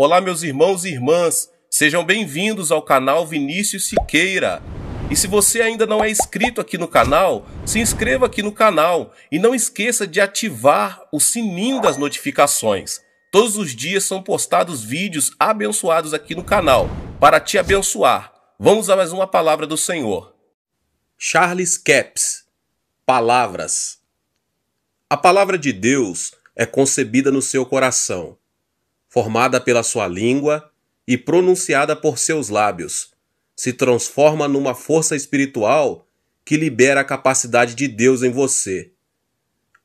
Olá, meus irmãos e irmãs, sejam bem-vindos ao canal Vinícius Siqueira. E se você ainda não é inscrito aqui no canal, se inscreva aqui no canal e não esqueça de ativar o sininho das notificações. Todos os dias são postados vídeos abençoados aqui no canal para te abençoar. Vamos a mais uma palavra do Senhor. Charles Capps Palavras A palavra de Deus é concebida no seu coração formada pela sua língua e pronunciada por seus lábios, se transforma numa força espiritual que libera a capacidade de Deus em você.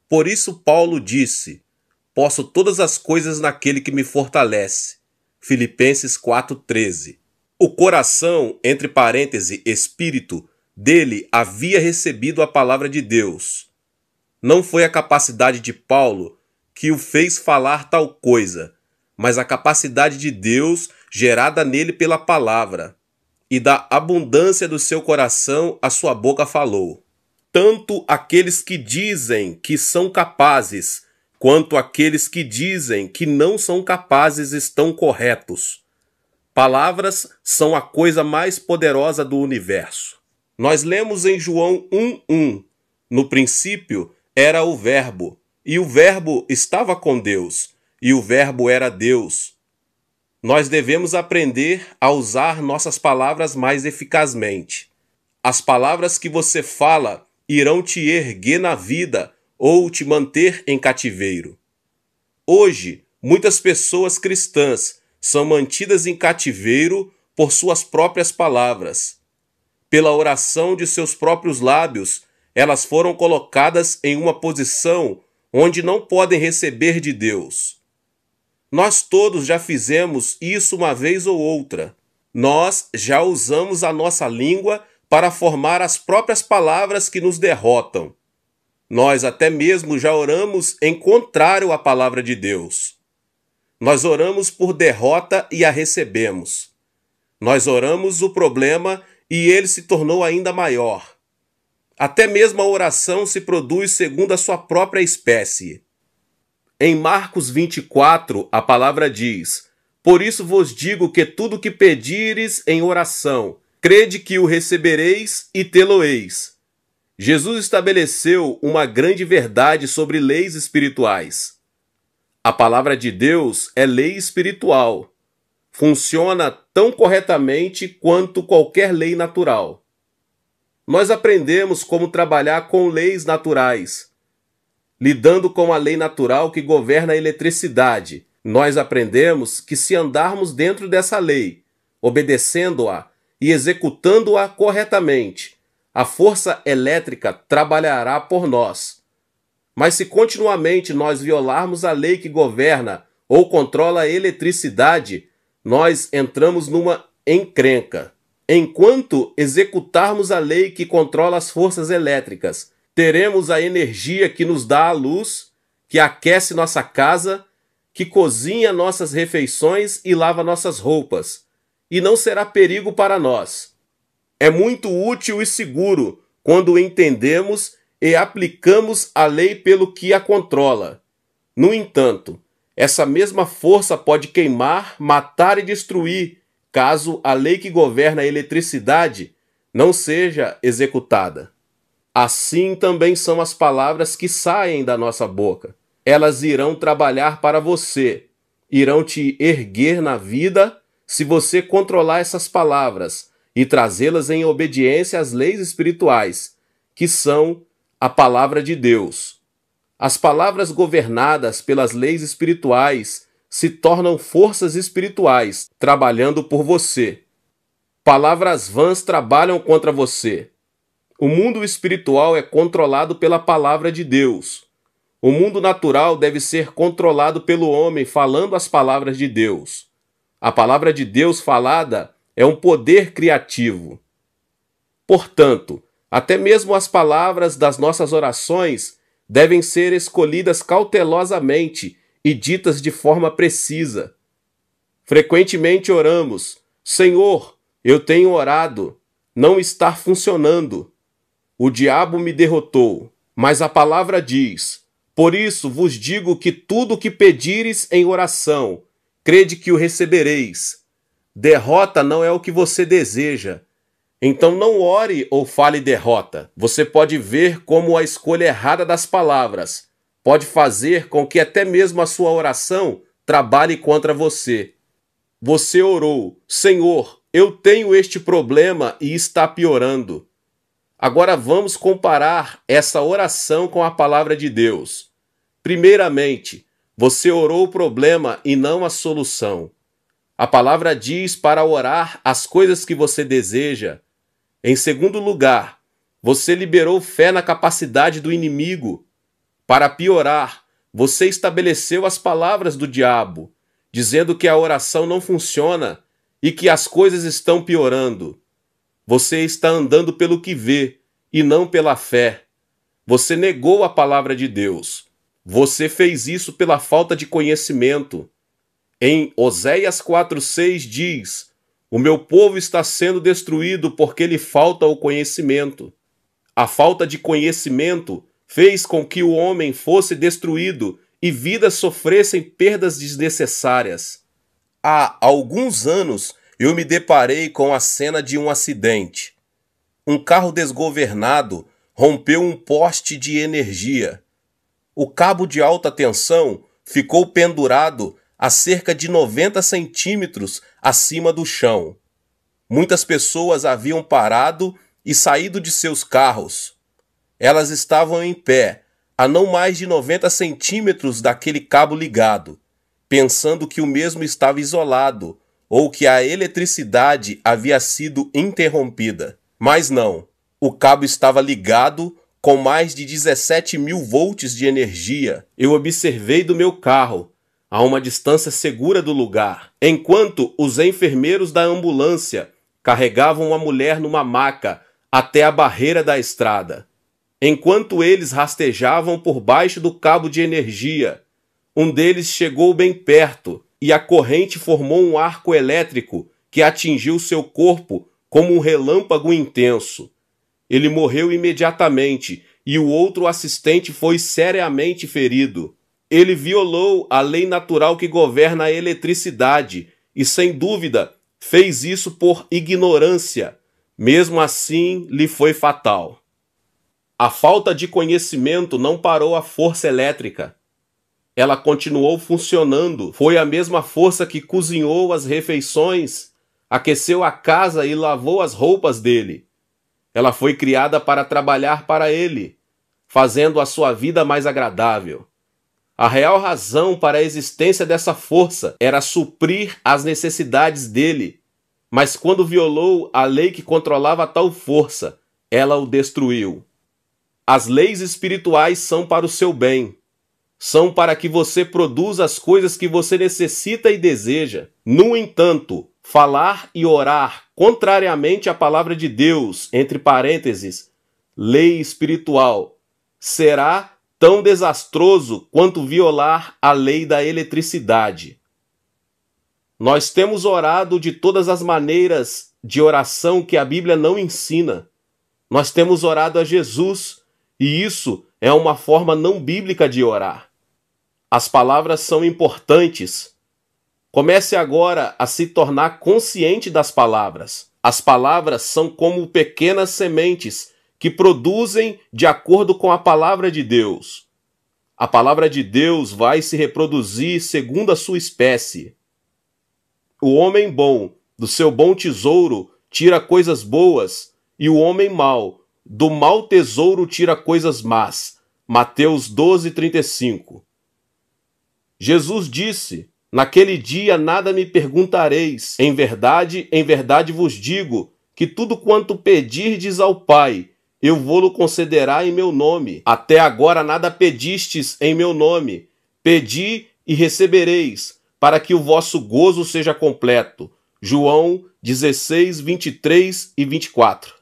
Por isso, Paulo disse: Posso todas as coisas naquele que me fortalece. Filipenses 4,13. O coração, entre parêntese, espírito, dele havia recebido a palavra de Deus. Não foi a capacidade de Paulo que o fez falar tal coisa, mas a capacidade de Deus gerada nele pela palavra. E da abundância do seu coração a sua boca falou. Tanto aqueles que dizem que são capazes, quanto aqueles que dizem que não são capazes estão corretos. Palavras são a coisa mais poderosa do universo. Nós lemos em João 1:1, no princípio era o verbo, e o verbo estava com Deus, e o Verbo era Deus. Nós devemos aprender a usar nossas palavras mais eficazmente. As palavras que você fala irão te erguer na vida ou te manter em cativeiro. Hoje, muitas pessoas cristãs são mantidas em cativeiro por suas próprias palavras. Pela oração de seus próprios lábios, elas foram colocadas em uma posição onde não podem receber de Deus. Nós todos já fizemos isso uma vez ou outra. Nós já usamos a nossa língua para formar as próprias palavras que nos derrotam. Nós até mesmo já oramos em contrário à palavra de Deus. Nós oramos por derrota e a recebemos. Nós oramos o problema e ele se tornou ainda maior. Até mesmo a oração se produz segundo a sua própria espécie. Em Marcos 24, a palavra diz: Por isso vos digo que tudo que pedires em oração, crede que o recebereis e tê-lo-eis. Jesus estabeleceu uma grande verdade sobre leis espirituais. A palavra de Deus é lei espiritual. Funciona tão corretamente quanto qualquer lei natural. Nós aprendemos como trabalhar com leis naturais lidando com a lei natural que governa a eletricidade. Nós aprendemos que, se andarmos dentro dessa lei, obedecendo-a e executando-a corretamente, a força elétrica trabalhará por nós. Mas se continuamente nós violarmos a lei que governa ou controla a eletricidade, nós entramos numa encrenca. Enquanto executarmos a lei que controla as forças elétricas teremos a energia que nos dá a luz, que aquece nossa casa, que cozinha nossas refeições e lava nossas roupas, e não será perigo para nós. É muito útil e seguro quando entendemos e aplicamos a lei pelo que a controla. No entanto, essa mesma força pode queimar, matar e destruir, caso a lei que governa a eletricidade não seja executada. Assim também são as palavras que saem da nossa boca. Elas irão trabalhar para você, irão te erguer na vida se você controlar essas palavras e trazê-las em obediência às leis espirituais, que são a palavra de Deus. As palavras governadas pelas leis espirituais se tornam forças espirituais trabalhando por você. Palavras vãs trabalham contra você, o mundo espiritual é controlado pela palavra de Deus. O mundo natural deve ser controlado pelo homem falando as palavras de Deus. A palavra de Deus falada é um poder criativo. Portanto, até mesmo as palavras das nossas orações devem ser escolhidas cautelosamente e ditas de forma precisa. Frequentemente oramos: Senhor, eu tenho orado, não está funcionando. O diabo me derrotou, mas a palavra diz: Por isso vos digo que tudo o que pedires em oração, crede que o recebereis. Derrota não é o que você deseja. Então não ore ou fale derrota. Você pode ver como a escolha errada das palavras pode fazer com que até mesmo a sua oração trabalhe contra você. Você orou, Senhor, eu tenho este problema e está piorando. Agora vamos comparar essa oração com a palavra de Deus. Primeiramente, você orou o problema e não a solução. A palavra diz para orar as coisas que você deseja. Em segundo lugar, você liberou fé na capacidade do inimigo. Para piorar, você estabeleceu as palavras do diabo, dizendo que a oração não funciona e que as coisas estão piorando. Você está andando pelo que vê e não pela fé. Você negou a palavra de Deus. Você fez isso pela falta de conhecimento. Em Oséias 4:6 diz: O meu povo está sendo destruído porque lhe falta o conhecimento. A falta de conhecimento fez com que o homem fosse destruído e vidas sofressem perdas desnecessárias. Há alguns anos eu me deparei com a cena de um acidente. Um carro desgovernado rompeu um poste de energia. O cabo de alta tensão ficou pendurado a cerca de 90 centímetros acima do chão. Muitas pessoas haviam parado e saído de seus carros. Elas estavam em pé, a não mais de 90 centímetros daquele cabo ligado, pensando que o mesmo estava isolado, ou que a eletricidade havia sido interrompida. Mas não, o cabo estava ligado com mais de 17 mil volts de energia. Eu observei do meu carro, a uma distância segura do lugar, enquanto os enfermeiros da ambulância carregavam a mulher numa maca até a barreira da estrada. Enquanto eles rastejavam por baixo do cabo de energia, um deles chegou bem perto e a corrente formou um arco elétrico que atingiu seu corpo como um relâmpago intenso. Ele morreu imediatamente e o outro assistente foi seriamente ferido. Ele violou a lei natural que governa a eletricidade e, sem dúvida, fez isso por ignorância. Mesmo assim, lhe foi fatal. A falta de conhecimento não parou a força elétrica ela continuou funcionando. Foi a mesma força que cozinhou as refeições, aqueceu a casa e lavou as roupas dele. Ela foi criada para trabalhar para ele, fazendo a sua vida mais agradável. A real razão para a existência dessa força era suprir as necessidades dele, mas quando violou a lei que controlava tal força, ela o destruiu. As leis espirituais são para o seu bem, são para que você produza as coisas que você necessita e deseja. No entanto, falar e orar contrariamente à palavra de Deus, entre parênteses, lei espiritual, será tão desastroso quanto violar a lei da eletricidade. Nós temos orado de todas as maneiras de oração que a Bíblia não ensina. Nós temos orado a Jesus, e isso é uma forma não bíblica de orar. As palavras são importantes. Comece agora a se tornar consciente das palavras. As palavras são como pequenas sementes que produzem de acordo com a palavra de Deus. A palavra de Deus vai se reproduzir segundo a sua espécie. O homem bom, do seu bom tesouro, tira coisas boas, e o homem mau, do mau tesouro, tira coisas más. Mateus 12, 35. Jesus disse: Naquele dia nada me perguntareis. Em verdade, em verdade vos digo que tudo quanto pedirdes ao Pai, eu vou-lo concederá em meu nome. Até agora nada pedistes em meu nome. Pedi e recebereis, para que o vosso gozo seja completo. João 16, 23 e 24.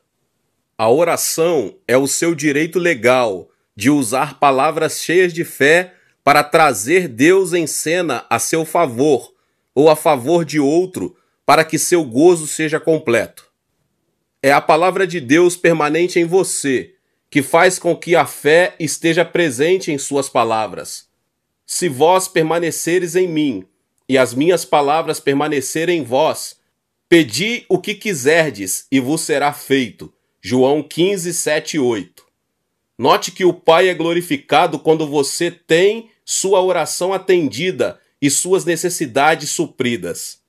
A oração é o seu direito legal de usar palavras cheias de fé para trazer Deus em cena a seu favor ou a favor de outro, para que seu gozo seja completo. É a palavra de Deus permanente em você que faz com que a fé esteja presente em suas palavras. Se vós permaneceres em mim e as minhas palavras permanecerem em vós, pedi o que quiserdes e vos será feito. João 15, 7 8. Note que o Pai é glorificado quando você tem sua oração atendida e suas necessidades supridas.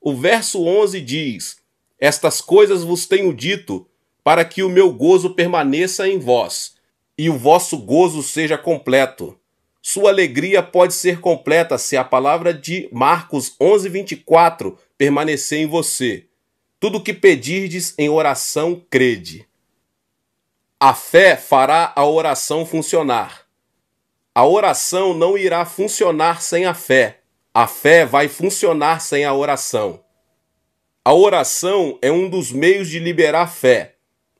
O verso 11 diz: Estas coisas vos tenho dito, para que o meu gozo permaneça em vós, e o vosso gozo seja completo. Sua alegria pode ser completa se a palavra de Marcos 11:24 permanecer em você. Tudo o que pedirdes em oração, crede. A fé fará a oração funcionar. A oração não irá funcionar sem a fé. A fé vai funcionar sem a oração. A oração é um dos meios de liberar fé.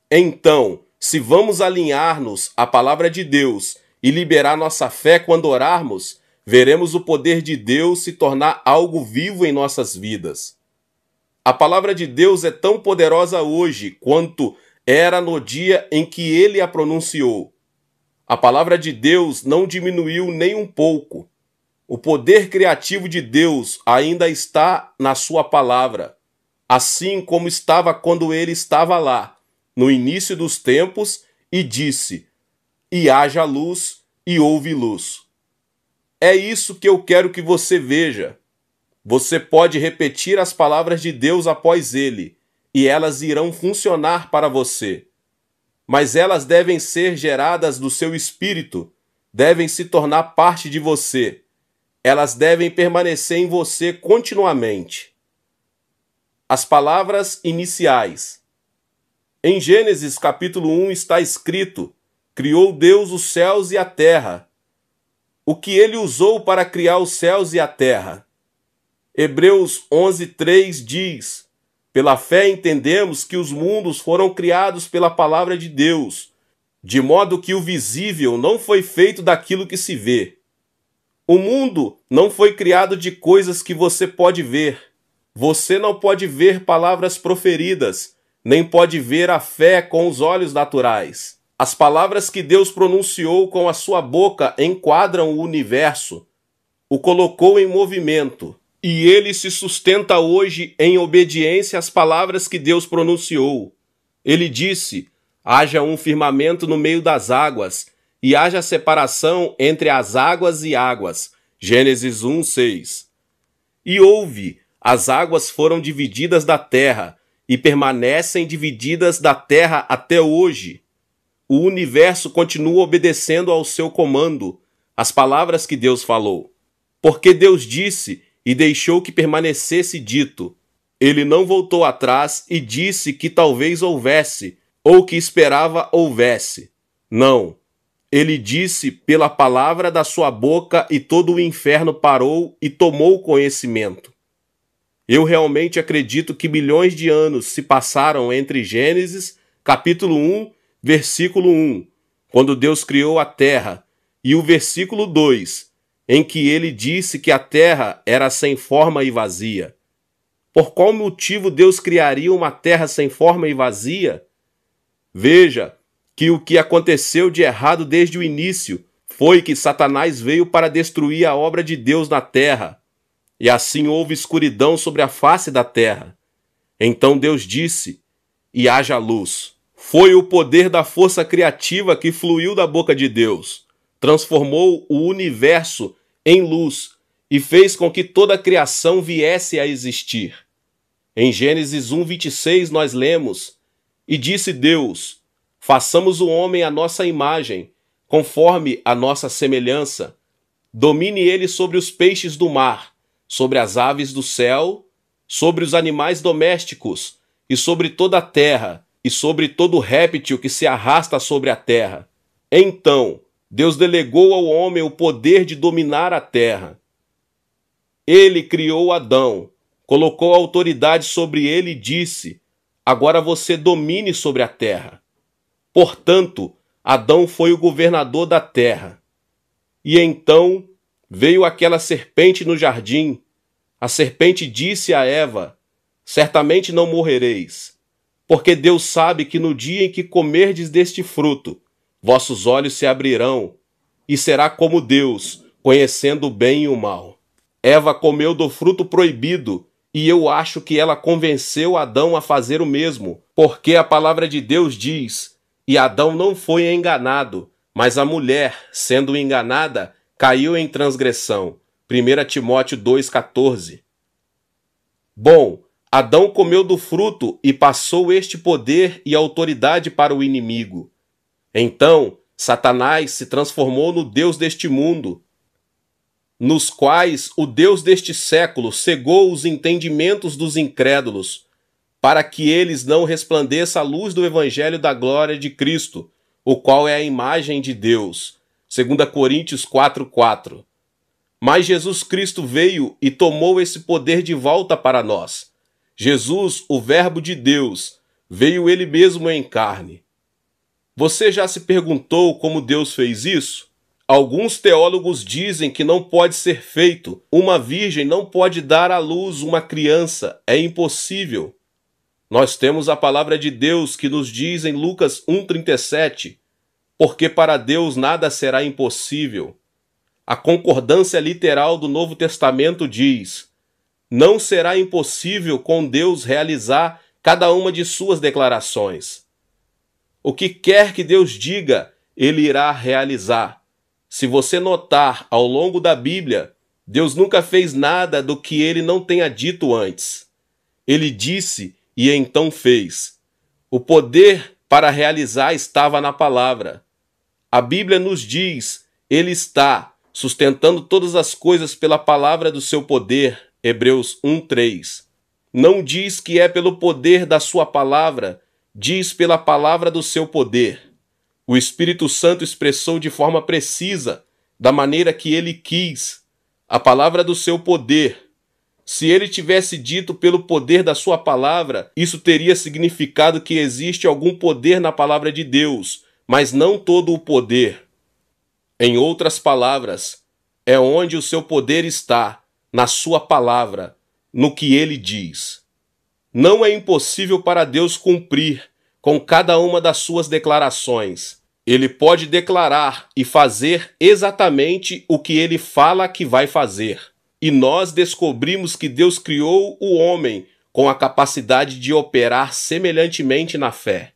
Então, se vamos alinhar-nos à palavra de Deus e liberar nossa fé quando orarmos, veremos o poder de Deus se tornar algo vivo em nossas vidas. A palavra de Deus é tão poderosa hoje quanto era no dia em que ele a pronunciou. A palavra de Deus não diminuiu nem um pouco. O poder criativo de Deus ainda está na sua palavra, assim como estava quando ele estava lá, no início dos tempos, e disse: E haja luz, e houve luz. É isso que eu quero que você veja. Você pode repetir as palavras de Deus após ele, e elas irão funcionar para você mas elas devem ser geradas do seu espírito, devem se tornar parte de você. Elas devem permanecer em você continuamente. As palavras iniciais. Em Gênesis capítulo 1 está escrito: Criou Deus os céus e a terra. O que ele usou para criar os céus e a terra? Hebreus 11:3 diz: pela fé entendemos que os mundos foram criados pela palavra de Deus, de modo que o visível não foi feito daquilo que se vê. O mundo não foi criado de coisas que você pode ver. Você não pode ver palavras proferidas, nem pode ver a fé com os olhos naturais. As palavras que Deus pronunciou com a sua boca enquadram o universo, o colocou em movimento. E ele se sustenta hoje em obediência às palavras que Deus pronunciou. Ele disse: haja um firmamento no meio das águas, e haja separação entre as águas e águas. Gênesis 1, 6. E houve: as águas foram divididas da terra, e permanecem divididas da terra até hoje. O universo continua obedecendo ao seu comando, as palavras que Deus falou. Porque Deus disse e deixou que permanecesse dito. Ele não voltou atrás e disse que talvez houvesse, ou que esperava houvesse. Não. Ele disse pela palavra da sua boca e todo o inferno parou e tomou conhecimento. Eu realmente acredito que milhões de anos se passaram entre Gênesis, capítulo 1, versículo 1, quando Deus criou a terra, e o versículo 2, em que ele disse que a terra era sem forma e vazia. Por qual motivo Deus criaria uma terra sem forma e vazia? Veja que o que aconteceu de errado desde o início foi que Satanás veio para destruir a obra de Deus na terra. E assim houve escuridão sobre a face da terra. Então Deus disse: E haja luz. Foi o poder da força criativa que fluiu da boca de Deus, transformou o universo em luz e fez com que toda a criação viesse a existir. Em Gênesis 1:26 nós lemos: E disse Deus: Façamos o homem à nossa imagem, conforme a nossa semelhança, domine ele sobre os peixes do mar, sobre as aves do céu, sobre os animais domésticos e sobre toda a terra e sobre todo réptil que se arrasta sobre a terra. Então, Deus delegou ao homem o poder de dominar a terra. Ele criou Adão, colocou autoridade sobre ele e disse: Agora você domine sobre a terra. Portanto, Adão foi o governador da terra. E então veio aquela serpente no jardim. A serpente disse a Eva: Certamente não morrereis, porque Deus sabe que no dia em que comerdes deste fruto, Vossos olhos se abrirão, e será como Deus, conhecendo o bem e o mal. Eva comeu do fruto proibido, e eu acho que ela convenceu Adão a fazer o mesmo, porque a palavra de Deus diz: E Adão não foi enganado, mas a mulher, sendo enganada, caiu em transgressão. 1 Timóteo 2,14. Bom, Adão comeu do fruto e passou este poder e autoridade para o inimigo. Então, Satanás se transformou no Deus deste mundo, nos quais o Deus deste século cegou os entendimentos dos incrédulos, para que eles não resplandeça a luz do evangelho da glória de Cristo, o qual é a imagem de Deus. 2 Coríntios 4:4. Mas Jesus Cristo veio e tomou esse poder de volta para nós. Jesus, o Verbo de Deus, veio ele mesmo em carne. Você já se perguntou como Deus fez isso? Alguns teólogos dizem que não pode ser feito. Uma virgem não pode dar à luz uma criança. É impossível. Nós temos a palavra de Deus que nos diz em Lucas 1,37: Porque para Deus nada será impossível. A concordância literal do Novo Testamento diz: Não será impossível com Deus realizar cada uma de suas declarações. O que quer que Deus diga, ele irá realizar. Se você notar ao longo da Bíblia, Deus nunca fez nada do que ele não tenha dito antes. Ele disse e então fez. O poder para realizar estava na palavra. A Bíblia nos diz: ele está sustentando todas as coisas pela palavra do seu poder. Hebreus 1:3. Não diz que é pelo poder da sua palavra diz pela palavra do seu poder. O Espírito Santo expressou de forma precisa, da maneira que ele quis, a palavra do seu poder. Se ele tivesse dito pelo poder da sua palavra, isso teria significado que existe algum poder na palavra de Deus, mas não todo o poder. Em outras palavras, é onde o seu poder está, na sua palavra, no que ele diz. Não é impossível para Deus cumprir com cada uma das suas declarações. Ele pode declarar e fazer exatamente o que ele fala que vai fazer. E nós descobrimos que Deus criou o homem com a capacidade de operar semelhantemente na fé.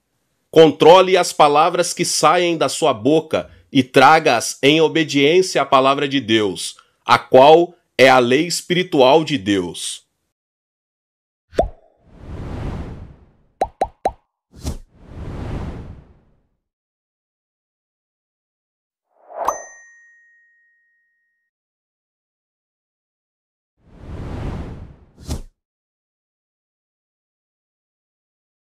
Controle as palavras que saem da sua boca e traga-as em obediência à palavra de Deus, a qual é a lei espiritual de Deus.